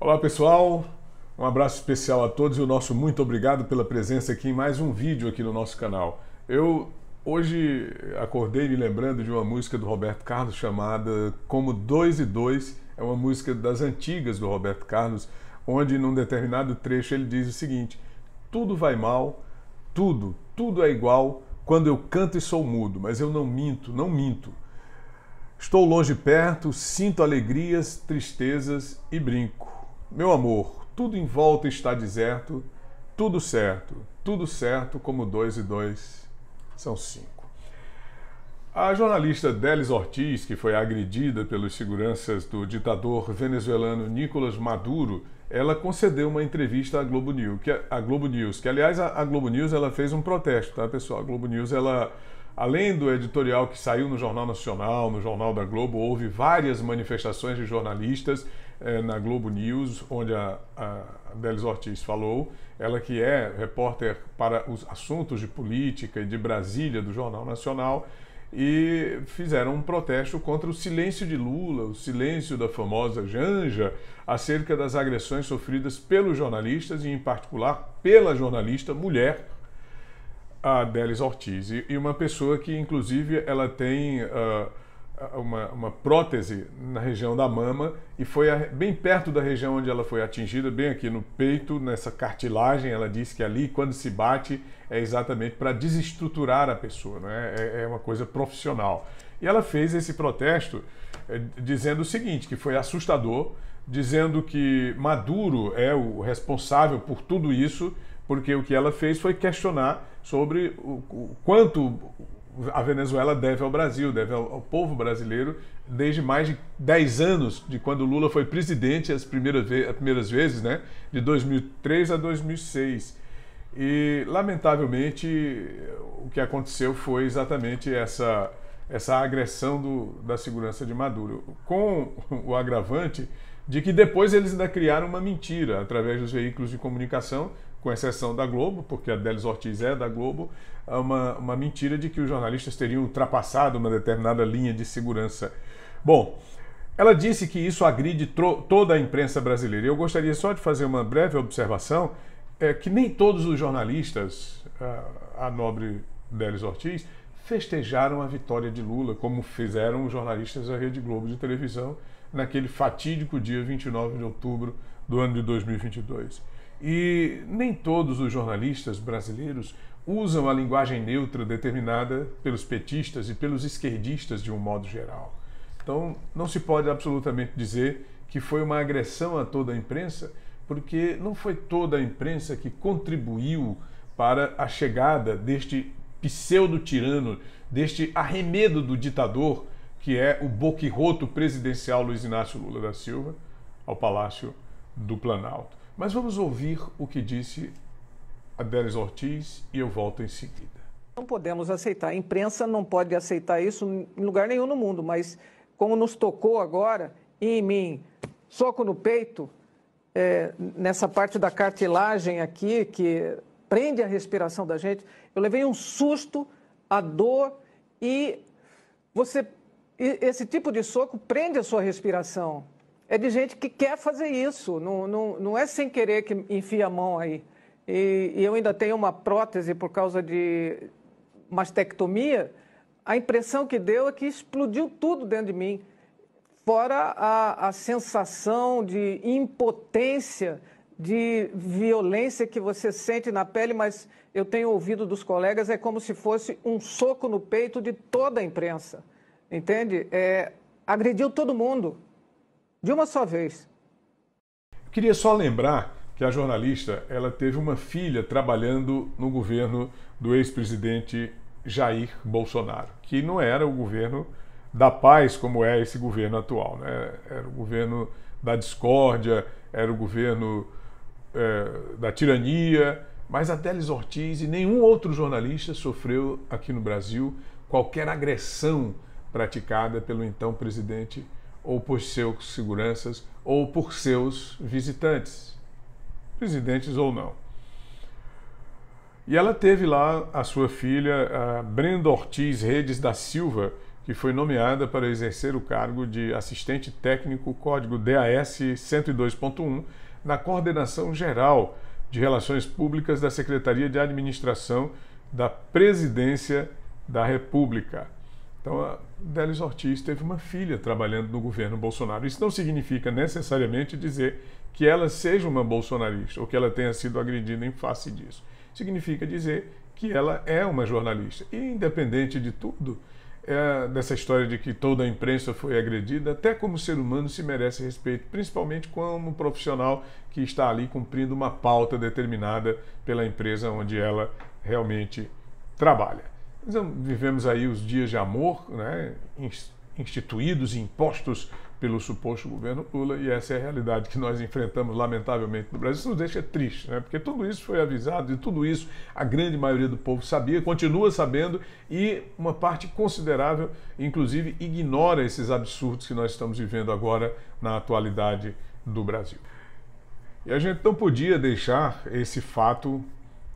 Olá pessoal, um abraço especial a todos e o nosso muito obrigado pela presença aqui em mais um vídeo aqui no nosso canal. Eu hoje acordei me lembrando de uma música do Roberto Carlos chamada Como Dois e Dois, é uma música das antigas do Roberto Carlos, onde num determinado trecho ele diz o seguinte: Tudo vai mal, tudo, tudo é igual quando eu canto e sou mudo, mas eu não minto, não minto. Estou longe perto, sinto alegrias, tristezas e brinco meu amor, tudo em volta está deserto, tudo certo, tudo certo, como dois e dois são cinco. A jornalista Delis Ortiz, que foi agredida pelos seguranças do ditador venezuelano Nicolas Maduro, ela concedeu uma entrevista à Globo News, que, a Globo News, que aliás a, Globo News ela fez um protesto, tá pessoal? A Globo News ela Além do editorial que saiu no Jornal Nacional, no Jornal da Globo, houve várias manifestações de jornalistas eh, na Globo News, onde a, a Delis Ortiz falou, ela que é repórter para os assuntos de política e de Brasília do Jornal Nacional, e fizeram um protesto contra o silêncio de Lula, o silêncio da famosa Janja, acerca das agressões sofridas pelos jornalistas e, em particular, pela jornalista mulher a Adélis Ortiz. E uma pessoa que, inclusive, ela tem uh, uma, uma, prótese na região da mama e foi a, bem perto da região onde ela foi atingida, bem aqui no peito, nessa cartilagem. Ela disse que ali, quando se bate, é exatamente para desestruturar a pessoa, né? é, é, é uma coisa profissional. E ela fez esse protesto eh, dizendo o seguinte, que foi assustador, dizendo que Maduro é o responsável por tudo isso porque o que ela fez foi questionar sobre o, o quanto a Venezuela deve ao Brasil, deve ao, ao, povo brasileiro, desde mais de 10 anos, de quando Lula foi presidente as primeiras, ve as primeiras vezes, né? de 2003 a 2006. E, lamentavelmente, o que aconteceu foi exatamente essa, essa agressão do, da segurança de Maduro, com o agravante de que depois eles ainda criaram uma mentira através dos veículos de comunicação com exceção da Globo, porque a Delis Ortiz é da Globo, uma, uma mentira de que os jornalistas teriam ultrapassado uma determinada linha de segurança. Bom, ela disse que isso agride toda a imprensa brasileira. Eu gostaria só de fazer uma breve observação, é que nem todos os jornalistas, a, ah, a nobre Delis Ortiz, festejaram a vitória de Lula, como fizeram os jornalistas da Rede Globo de televisão naquele fatídico dia 29 de outubro do ano de 2022. E nem todos os jornalistas brasileiros usam a linguagem neutra determinada pelos petistas e pelos esquerdistas de um modo geral. Então, não se pode absolutamente dizer que foi uma agressão a toda a imprensa, porque não foi toda a imprensa que contribuiu para a chegada deste pseudo-tirano, deste arremedo do ditador, que é o boquirroto presidencial Luiz Inácio Lula da Silva, ao Palácio do Planalto. Mas vamos ouvir o que disse a Ortiz e eu volto em seguida. Não podemos aceitar, a imprensa não pode aceitar isso em lugar nenhum no mundo, mas como nos tocou agora, e em mim, soco no peito, é, nessa parte da cartilagem aqui, que prende a respiração da gente, eu levei um susto, a dor e você. Esse tipo de soco prende a sua respiração é de gente que quer fazer isso, não, não, não é sem querer que enfia a mão aí. E, e eu ainda tenho uma prótese por causa de mastectomia. A impressão que deu é que explodiu tudo dentro de mim, fora a, a sensação de impotência, de violência que você sente na pele, mas eu tenho ouvido dos colegas, é como se fosse um soco no peito de toda a imprensa, entende? É, agrediu todo mundo de uma só vez. Eu queria só lembrar que a jornalista ela teve uma filha trabalhando no governo do ex-presidente Jair Bolsonaro, que não era o governo da paz como é esse governo atual, né? era o governo da discórdia, era o governo é, da tirania, mas a Teles Ortiz e nenhum outro jornalista sofreu aqui no Brasil qualquer agressão praticada pelo então presidente ou por seus seguranças, ou por seus visitantes, presidentes ou não. E ela teve lá a sua filha, a Brenda Ortiz Redes da Silva, que foi nomeada para exercer o cargo de assistente técnico código DAS 102.1 na Coordenação Geral de Relações Públicas da Secretaria de Administração da Presidência da República. Então, Délis Ortiz teve uma filha trabalhando no governo Bolsonaro. Isso não significa necessariamente dizer que ela seja uma bolsonarista ou que ela tenha sido agredida em face disso. Significa dizer que ela é uma jornalista. E, independente de tudo, é, dessa história de que toda a imprensa foi agredida, até como ser humano se merece respeito, principalmente como profissional que está ali cumprindo uma pauta determinada pela empresa onde ela realmente trabalha. Então, vivemos aí os dias de amor, né? instituídos e impostos pelo suposto governo Lula, e essa é a realidade que nós enfrentamos, lamentavelmente, no Brasil. Isso nos deixa triste, né? porque tudo isso foi avisado e tudo isso a grande maioria do povo sabia, continua sabendo, e uma parte considerável, inclusive, ignora esses absurdos que nós estamos vivendo agora na atualidade do Brasil. E a gente não podia deixar esse fato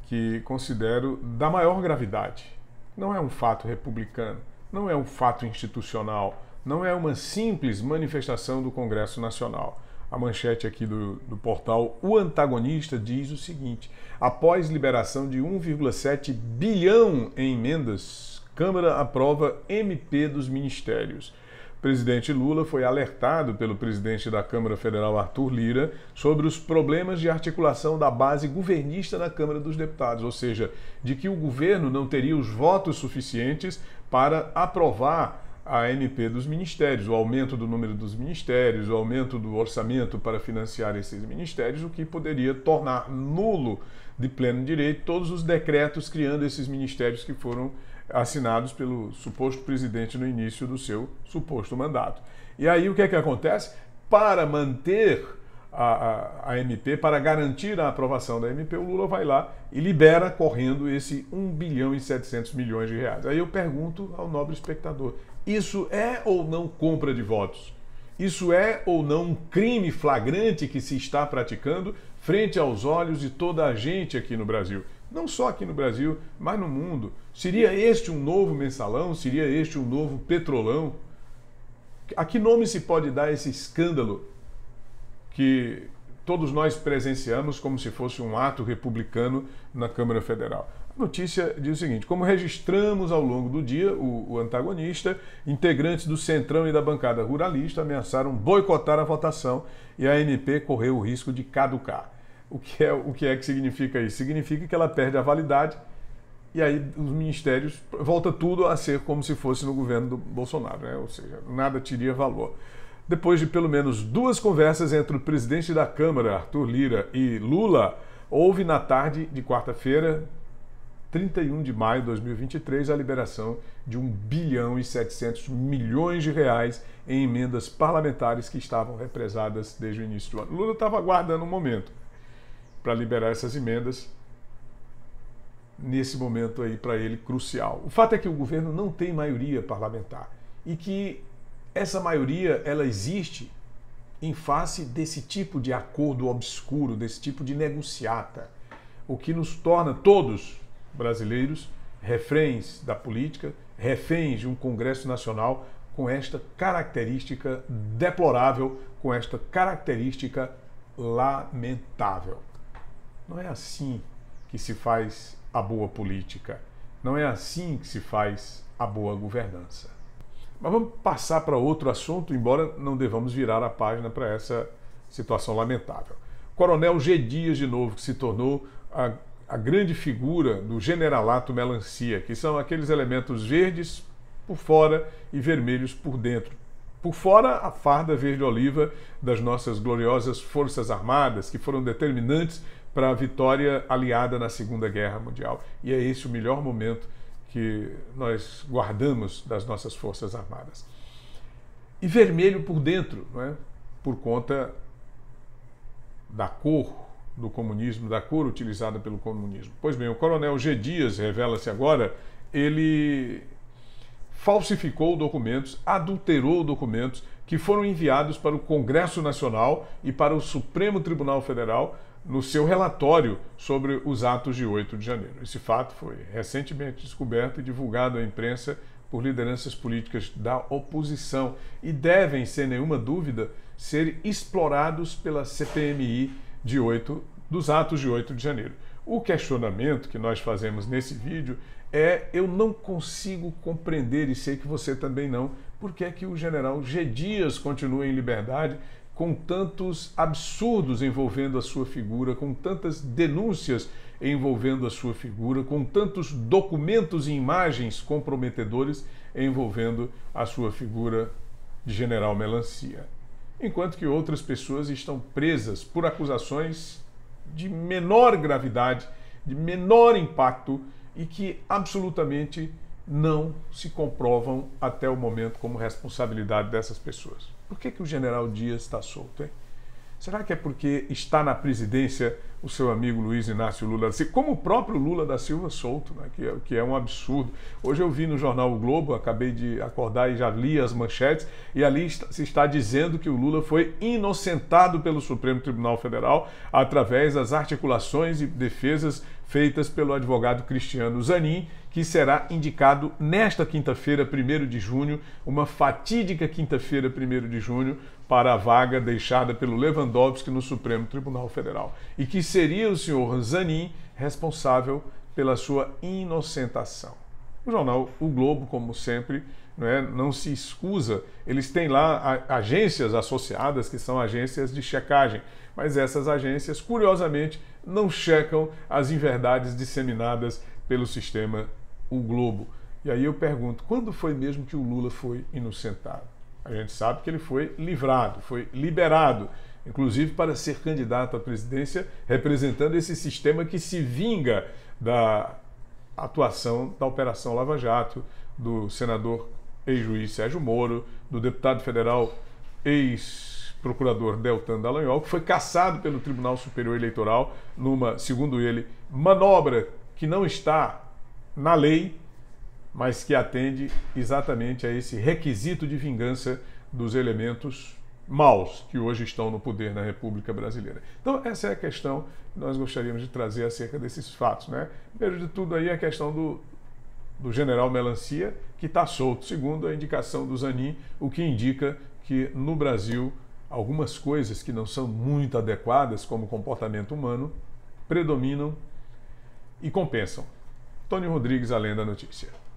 que considero da maior gravidade não é um fato republicano, não é um fato institucional, não é uma simples manifestação do Congresso Nacional. A manchete aqui do, do portal O Antagonista diz o seguinte: após liberação de 1,7 bilhão em emendas, Câmara aprova MP dos Ministérios presidente Lula foi alertado pelo presidente da Câmara Federal, Arthur Lira, sobre os problemas de articulação da base governista na Câmara dos Deputados, ou seja, de que o governo não teria os votos suficientes para aprovar a MP dos ministérios, o aumento do número dos ministérios, o aumento do orçamento para financiar esses ministérios, o que poderia tornar nulo de pleno direito todos os decretos criando esses ministérios que foram assinados pelo suposto presidente no início do seu suposto mandato. E aí o que é que acontece? Para manter a, a, a, MP, para garantir a aprovação da MP, o Lula vai lá e libera correndo esse 1 bilhão e 700 milhões de reais. Aí eu pergunto ao nobre espectador: isso é ou não compra de votos? Isso é ou não um crime flagrante que se está praticando frente aos olhos de toda a gente aqui no Brasil? não só aqui no Brasil, mas no mundo. Seria este um novo mensalão? Seria este um novo petrolão? A que nome se pode dar esse escândalo que todos nós presenciamos como se fosse um ato republicano na Câmara Federal? A notícia diz o seguinte: como registramos ao longo do dia, o, o antagonista, integrantes do Centrão e da bancada ruralista ameaçaram boicotar a votação e a MP correu o risco de caducar. O que, é, o que é que significa isso? Significa que ela perde a validade e aí os ministérios volta tudo a ser como se fosse no governo do Bolsonaro, né? ou seja, nada teria valor. Depois de pelo menos duas conversas entre o presidente da Câmara, Arthur Lira, e Lula, houve na tarde de quarta-feira, 31 de maio de 2023, a liberação de 1 bilhão e 700 milhões de reais em emendas parlamentares que estavam represadas desde o início do ano. Lula estava aguardando um momento para liberar essas emendas nesse momento aí para ele crucial. O fato é que o governo não tem maioria parlamentar e que essa maioria ela existe em face desse tipo de acordo obscuro, desse tipo de negociata, o que nos torna todos brasileiros reféns da política, reféns de um Congresso Nacional com esta característica deplorável, com esta característica lamentável. Não é assim que se faz a boa política. Não é assim que se faz a boa governança. Mas vamos passar para outro assunto, embora não devamos virar a página para essa situação lamentável. Coronel G. Dias, de novo, que se tornou a, a grande figura do generalato melancia, que são aqueles elementos verdes por fora e vermelhos por dentro. Por fora, a farda verde-oliva das nossas gloriosas Forças Armadas, que foram determinantes para a vitória aliada na Segunda Guerra Mundial. E é esse o melhor momento que nós guardamos das nossas Forças Armadas. E vermelho por dentro, é, por conta da cor do comunismo, da cor utilizada pelo comunismo. Pois bem, o coronel G. Dias, revela-se agora, ele falsificou documentos, adulterou documentos que foram enviados para o Congresso Nacional e para o Supremo Tribunal Federal no seu relatório sobre os atos de 8 de janeiro. Esse fato foi recentemente descoberto e divulgado à imprensa por lideranças políticas da oposição e devem, sem nenhuma dúvida, ser explorados pela CPMI de 8, dos atos de 8 de janeiro. O questionamento que nós fazemos nesse vídeo é: eu não consigo compreender, e sei que você também não, por que é que o general G. Dias continua em liberdade com tantos absurdos envolvendo a sua figura, com tantas denúncias envolvendo a sua figura, com tantos documentos e imagens comprometedores envolvendo a sua figura de General Melancia. Enquanto que outras pessoas estão presas por acusações de menor gravidade, de menor impacto e que absolutamente não se comprovam até o momento como responsabilidade dessas pessoas. Por que, que o general Dias está solto, hein? Será que é porque está na presidência o seu amigo Luiz Inácio Lula da Silva, como o próprio Lula da Silva solto, né? que, é, que é um absurdo. Hoje eu vi no jornal o Globo, acabei de acordar e já li as manchetes, e ali está, se está dizendo que o Lula foi inocentado pelo Supremo Tribunal Federal através das articulações e defesas feitas pelo advogado Cristiano Zanin, que será indicado nesta quinta-feira, 1 de junho, uma fatídica quinta-feira, 1 de junho, para a vaga deixada pelo Lewandowski no Supremo Tribunal Federal. E que seria o senhor Zanin responsável pela sua inocentação. O jornal O Globo, como sempre, não, é, se escusa. Eles têm lá agências associadas, que são agências de checagem, mas essas agências, curiosamente, não checam as inverdades disseminadas pelo sistema O Globo. E aí eu pergunto, quando foi mesmo que o Lula foi inocentado? A gente sabe que ele foi livrado, foi liberado, inclusive para ser candidato à presidência, representando esse sistema que se vinga da atuação da Operação Lava Jato, do senador ex-juiz Sérgio Moro, do deputado federal ex procurador Deltan Dallagnol, que foi cassado pelo Tribunal Superior Eleitoral numa, segundo ele, manobra que não está na lei, mas que atende exatamente a esse requisito de vingança dos elementos maus que hoje estão no poder na República Brasileira. Então, essa é a questão que nós gostaríamos de trazer acerca desses fatos. Né? Primeiro de tudo, aí a questão do, do general Melancia, que está solto, segundo a indicação do Zanin, o que indica que no Brasil algumas coisas que não são muito adequadas como comportamento humano predominam e compensam. Tony Rodrigues, além da notícia.